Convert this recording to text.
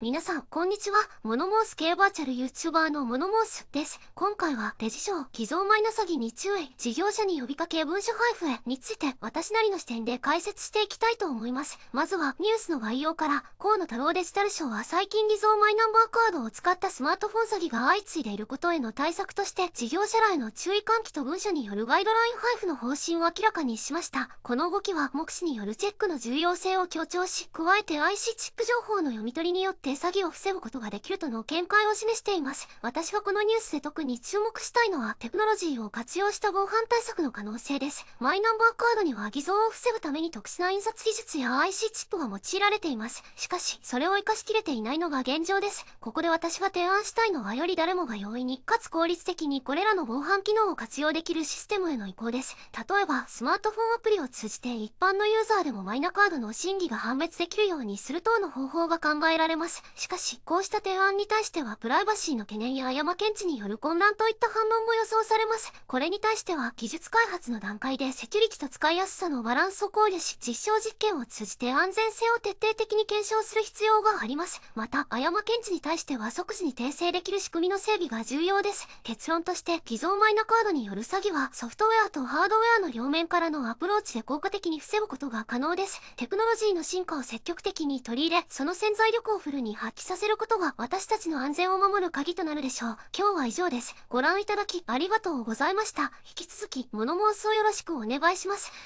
皆さん、こんにちは。モノモース系バーチャル YouTuber のモノモースです。今回は、デジ賞、偽造マイナ詐欺に注意、事業者に呼びかけ文書配布へについて、私なりの視点で解説していきたいと思います。まずは、ニュースの概要から、河野太郎デジタル賞は最近偽造マイナンバーカードを使ったスマートフォン詐欺が相次いでいることへの対策として、事業者らへの注意喚起と文書によるガイドライン配布の方針を明らかにしました。この動きは、目視によるチェックの重要性を強調し、加えて IC チック情報の読み取りによって、手詐欺を防ぐことができるとの見解を示しています。私はこのニュースで特に注目したいのは、テクノロジーを活用した防犯対策の可能性です。マイナンバーカードには偽造を防ぐために特殊な印刷技術や IC チップが用いられています。しかし、それを活かしきれていないのが現状です。ここで私が提案したいのは、より誰もが容易に、かつ効率的にこれらの防犯機能を活用できるシステムへの移行です。例えば、スマートフォンアプリを通じて一般のユーザーでもマイナカードの真偽が判別できるようにする等の方法が考えられます。。しかし、こうした提案に対しては、プライバシーの懸念や誤検知による混乱といった反論も予想されます。これに対しては、技術開発の段階でセキュリティと使いやすさのバランスを考慮し、実証実験を通じて安全性を徹底的に検証する必要があります。また、誤検知に対しては即時に訂正できる仕組みの整備が重要です。結論として、偽造マイナカードによる詐欺は、ソフトウェアとハードウェアの両面からのアプローチで効果的に防ぐことが可能です。テクノロジーの進化を積極的に取り入れ、その潜在力をフルにに発揮させることが私たちの安全を守る鍵となるでしょう。今日は以上です。ご覧いただきありがとうございました。引き続き、物申すをよろしくお願いします。